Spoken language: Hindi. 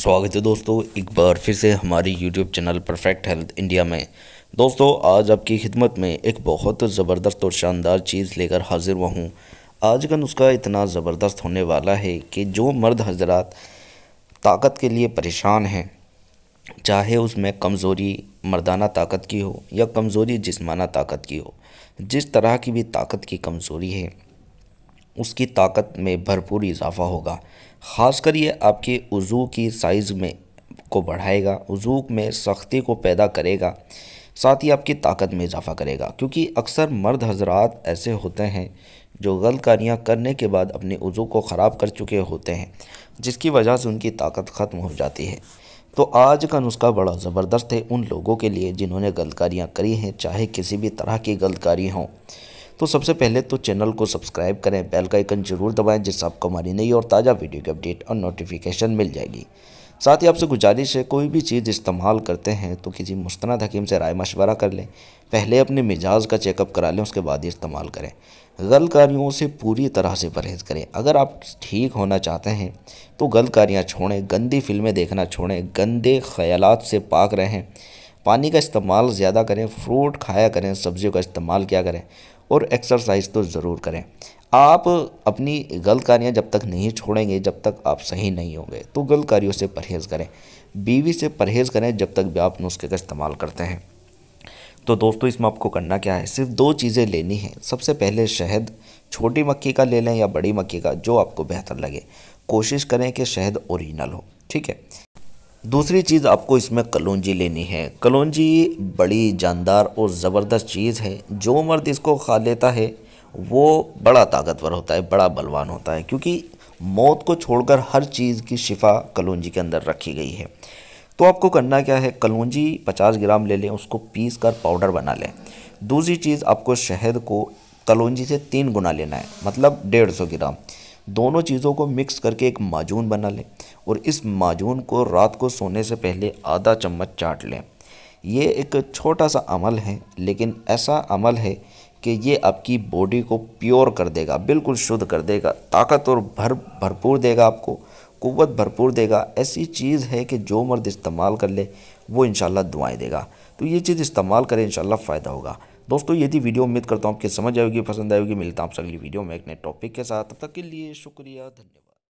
स्वागत है दोस्तों एक बार फिर से हमारी YouTube channel perfect health India में दोस्तों आज आपकी खिदमत में एक बहुत ज़बरदस्त और शानदार चीज़ लेकर हाजिर हुआ हूँ आज का नुस्खा इतना ज़बरदस्त होने वाला है कि जो मर्द हजरात ताकत के लिए परेशान हैं चाहे उसमें कमज़ोरी मर्दाना ताकत की हो या कमज़ोरी जिसमाना ताकत की हो जिस तरह की भी ताकत की कमज़ोरी है उसकी ताकत में भरपूर इजाफ़ा होगा ख़ासकर ये आपके वज़ू की साइज़ में को बढ़ाएगा वज़ू में सख्ती को पैदा करेगा साथ ही आपकी ताकत में इजाफ़ा करेगा क्योंकि अक्सर मर्द हजरात ऐसे होते हैं जो गलत करने के बाद अपने वज़ू को ख़राब कर चुके होते हैं जिसकी वजह से उनकी ताकत ख़त्म हो जाती है तो आज का नुस्खा बड़ा ज़बरदस्त है उन लोगों के लिए जिन्होंने गलतकारियाँ करी हैं चाहे किसी भी तरह की गलतकारी हों तो सबसे पहले तो चैनल को सब्सक्राइब करें बेल का आइकन जरूर दबाएं जिससे आपको हमारी नई और ताज़ा वीडियो की अपडेट और नोटिफिकेशन मिल जाएगी साथ ही आपसे गुजारिश है कोई भी चीज़ इस्तेमाल करते हैं तो किसी मुस्ंद हकीम से राय मशवरा कर लें पहले अपने मिजाज का चेकअप करा लें उसके बाद ही इस्तेमाल करें गलत से पूरी तरह से परहेज़ करें अगर आप ठीक होना चाहते हैं तो गलत कारियाँ छोड़ें गंदी फिल्में देखना छोड़ें गंदे ख्याल से पाक रहें पानी का इस्तेमाल ज़्यादा करें फ्रूट खाया करें सब्जियों का इस्तेमाल क्या करें और एक्सरसाइज तो ज़रूर करें आप अपनी गलत जब तक नहीं छोड़ेंगे जब तक आप सही नहीं होंगे तो गलत कार्यों से परहेज़ करें बीवी से परहेज़ करें जब तक भी आप नुस्खे का इस्तेमाल करते हैं तो दोस्तों इसमें आपको करना क्या है सिर्फ दो चीज़ें लेनी हैं सबसे पहले शहद छोटी मक्खी का ले लें या बड़ी मक्खी का जो आपको बेहतर लगे कोशिश करें कि शहद ओरिजिनल हो ठीक है दूसरी चीज़ आपको इसमें कलौजी लेनी है कलौजी बड़ी जानदार और ज़बरदस्त चीज़ है जो मर्द इसको खा लेता है वो बड़ा ताकतवर होता है बड़ा बलवान होता है क्योंकि मौत को छोड़कर हर चीज़ की शिफा कलौजी के अंदर रखी गई है तो आपको करना क्या है कलौजी 50 ग्राम ले लें उसको पीस कर पाउडर बना लें दूसरी चीज़ आपको शहद को कलौजी से तीन गुना लेना है मतलब डेढ़ सौ ग्राम दोनों चीज़ों को मिक्स करके एक माजून बना लें और इस माजून को रात को सोने से पहले आधा चम्मच चाट लें ये एक छोटा सा अमल है लेकिन ऐसा अमल है कि ये आपकी बॉडी को प्योर कर देगा बिल्कुल शुद्ध कर देगा ताकत और भर भरपूर देगा आपको कुत भरपूर देगा ऐसी चीज़ है कि जो मर्द इस्तेमाल कर ले वो इन दुआएं देगा तो ये चीज़ इस्तेमाल करें इन फ़ायदा होगा दोस्तों यदि वीडियो उम्मीद करता हूँ आपके समझ आएगी पसंद आएगी मिलता हूँ आपसे अगली वीडियो में एक नए टॉपिक के साथ तब तक के लिए शुक्रिया धन्यवाद